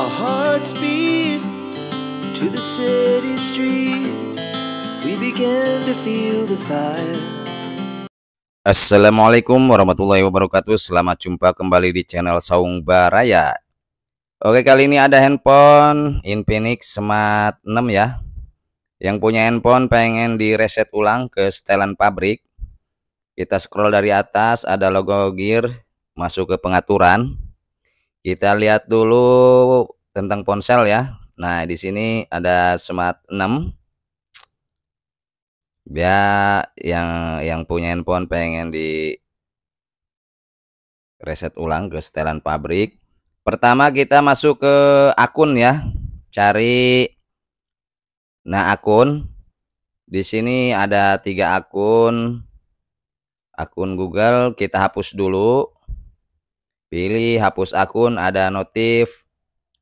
Our hearts beat to the city streets. We begin to feel the fire. Assalamualaikum warahmatullahi wabarakatuh. Selamat jumpa kembali di channel Saung Baraya. Oke, kali ini ada handphone Infinix Smart 6 ya. Yang punya handphone pengen direset ulang ke setelan pabrik. Kita scroll dari atas ada logo gear masuk ke pengaturan kita lihat dulu tentang ponsel ya. Nah, di sini ada Smart 6. Ya, yang yang punya handphone pengen di reset ulang ke setelan pabrik. Pertama kita masuk ke akun ya. Cari nah akun. Di sini ada tiga akun. Akun Google kita hapus dulu. Pilih hapus akun, ada notif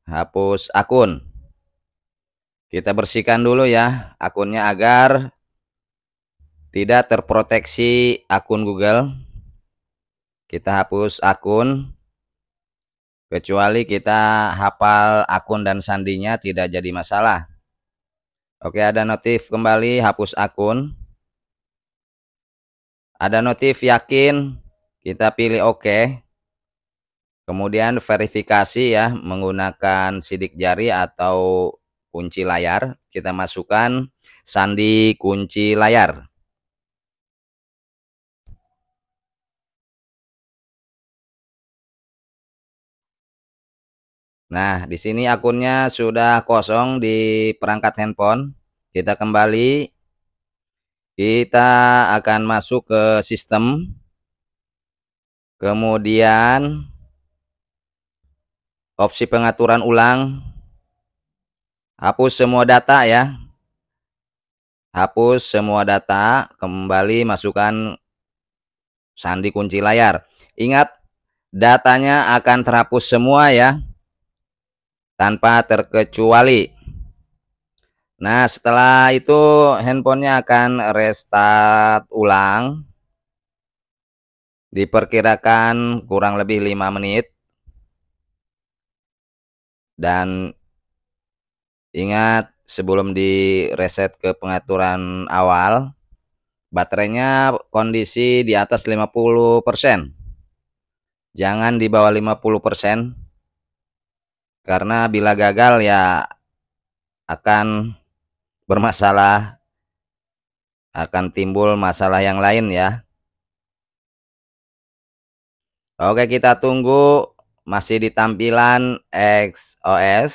hapus akun. Kita bersihkan dulu ya akunnya agar tidak terproteksi akun Google. Kita hapus akun kecuali kita hafal akun dan sandinya tidak jadi masalah. Oke, ada notif kembali hapus akun. Ada notif yakin, kita pilih oke. okay. Kemudian verifikasi ya menggunakan sidik jari atau kunci layar. Kita masukkan sandi kunci layar. Nah, di sini akunnya sudah kosong di perangkat handphone. Kita kembali. Kita akan masuk ke sistem. Kemudian opsi pengaturan ulang hapus semua data ya hapus semua data kembali masukkan sandi kunci layar ingat datanya akan terhapus semua ya tanpa terkecuali nah setelah itu handphonenya akan restart ulang diperkirakan kurang lebih 5 menit dan ingat sebelum di reset ke pengaturan awal, baterainya kondisi di atas 50%. Jangan di bawah 50%. Karena bila gagal ya akan bermasalah akan timbul masalah yang lain ya. Oke, kita tunggu masih di tampilan XOS.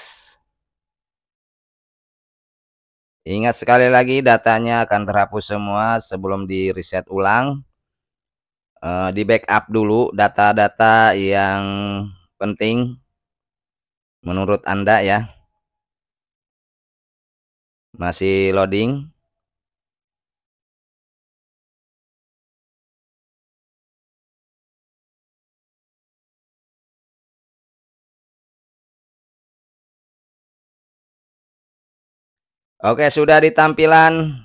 Ingat sekali lagi datanya akan terhapus semua sebelum di reset ulang. Eh, di backup dulu data-data yang penting menurut Anda ya. Masih loading. Oke, sudah di tampilan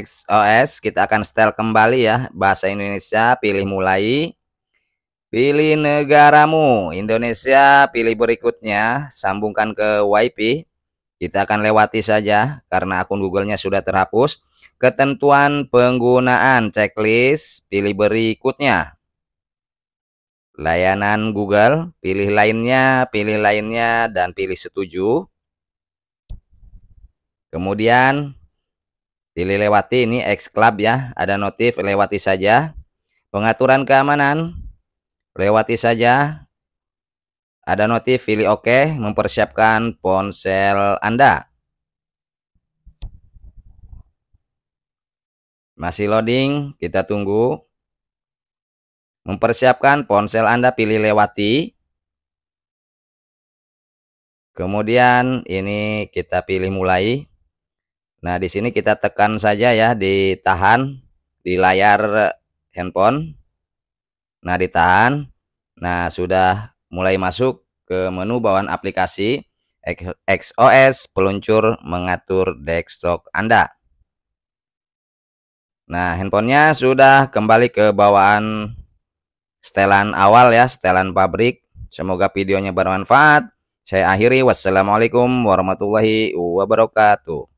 XOS, kita akan setel kembali ya bahasa Indonesia, pilih mulai. Pilih negaramu, Indonesia, pilih berikutnya, sambungkan ke WiFi. Kita akan lewati saja karena akun Google-nya sudah terhapus. Ketentuan penggunaan checklist, pilih berikutnya. Layanan Google, pilih lainnya, pilih lainnya dan pilih setuju. Kemudian pilih lewati ini X Club ya, ada notif lewati saja. Pengaturan keamanan lewati saja. Ada notif pilih OK, mempersiapkan ponsel Anda. Masih loading, kita tunggu. Mempersiapkan ponsel Anda pilih lewati. Kemudian ini kita pilih mulai. Nah, di sini kita tekan saja ya, ditahan di layar handphone. Nah, ditahan. Nah, sudah mulai masuk ke menu bawaan aplikasi XOS peluncur mengatur desktop Anda. Nah, handphonenya sudah kembali ke bawaan setelan awal ya, setelan pabrik. Semoga videonya bermanfaat. Saya akhiri. Wassalamualaikum warahmatullahi wabarakatuh.